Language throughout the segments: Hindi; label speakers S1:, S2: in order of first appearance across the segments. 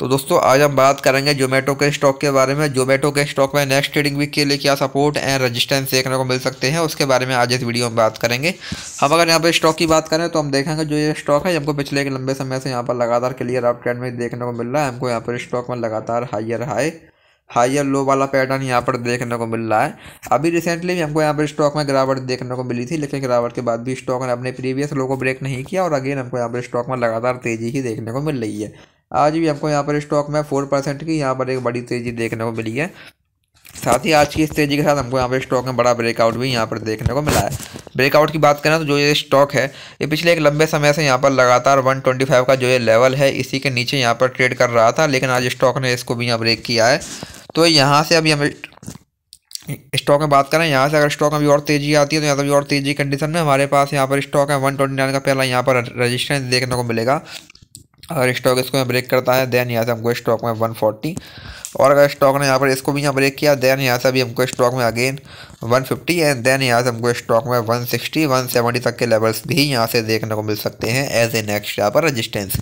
S1: तो दोस्तों आज हम बात करेंगे जोमेटो के स्टॉक के बारे में जोमेटो के स्टॉक में नेक्स्ट ट्रेडिंग वीक के लिए क्या सपोर्ट एंड रेजिस्टेंस देखने को मिल सकते हैं उसके बारे में आज इस वीडियो में बात करेंगे हम अगर यहाँ पर स्टॉक की बात करें तो हम देखेंगे जो ये स्टॉक है हमको पिछले एक लंबे समय से यहाँ पर लगातार क्लियर आप ट्रेंड में देखने को मिल रहा है हमको यहाँ पर स्टॉक में लगातार हाइयर हाई हाइयर लो वाला पैटर्न यहाँ पर देखने को मिल रहा है अभी रिसेंटली भी हमको यहाँ पर स्टॉक में गिरावट देखने को मिली थी लेकिन गिरावट के बाद भी स्टॉक ने अपने प्रीवियस लो को ब्रेक नहीं किया और अगेन हमको यहाँ पर स्टॉक में लगातार तेज़ी ही देखने को मिल रही है आज भी हमको यहाँ पर स्टॉक में फोर परसेंट की यहाँ पर एक बड़ी तेज़ी देखने को मिली है साथ ही आज की इस तेज़ी के साथ हमको यहाँ पर स्टॉक में बड़ा ब्रेकआउट भी यहाँ पर देखने को मिला है ब्रेकआउट की बात करें तो जो ये स्टॉक है ये पिछले एक लंबे समय से यहाँ पर लगातार 125 का जो ये लेवल है इसी के नीचे यहाँ पर ट्रेड कर रहा था लेकिन आज स्टॉक ने इसको भी यहाँ ब्रेक किया है तो यहाँ से अभी हमें स्टॉक में बात करें यहाँ से अगर स्टॉक में भी और तेज़ी आती है तो यहाँ से और तेज़ी कंडीशन में हमारे पास यहाँ पर स्टॉक है नाइन का पहला यहाँ पर रजिस्टेंस देखने को मिलेगा अगर स्टॉक इसको यहाँ ब्रेक करता है देन यहाँ से हमको स्टॉक में फोर्टी और अगर स्टॉक ने यहाँ पर इसको भी यहाँ ब्रेक किया देन यहाँ से भी हमको स्टॉक में अगेन फिफ्टी एंड देन यहाँ से हमको स्टॉक में वन सेवेंटी तक के लेवल्स भी यहाँ से देखने को मिल सकते हैं एज ए नेक्स्ट यहाँ पर रजिस्टेंस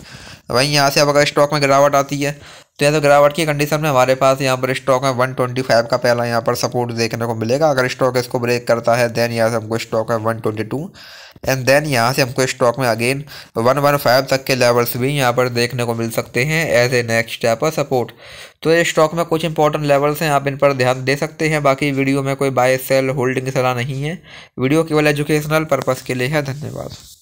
S1: वहीं यहाँ से अब अगर स्टॉक में गिरावट आती है तो तो गिरावट की कंडीशन में हमारे पास यहाँ पर स्टॉक है वन ट्वेंटी फाइव का पहला यहाँ पर सपोर्ट देखने को मिलेगा अगर स्टॉक इसको ब्रेक करता है देन यहाँ से हमको स्टॉक है one twenty two and then यहाँ से हमको स्टॉक में अगेन वन वन फाइव तक के लेवल्स भी यहाँ पर देखने को मिल सकते हैं एज ए नेक्स्ट स्टेप पर सपोर्ट तो ये स्टॉक में कुछ इंपॉर्टेंट लेवल्स हैं आप इन पर ध्यान दे सकते हैं बाकी वीडियो में कोई बाय सेल होल्डिंग सलाह नहीं है वीडियो केवल एजुकेशनल पर्पज़ के लिए है धन्यवाद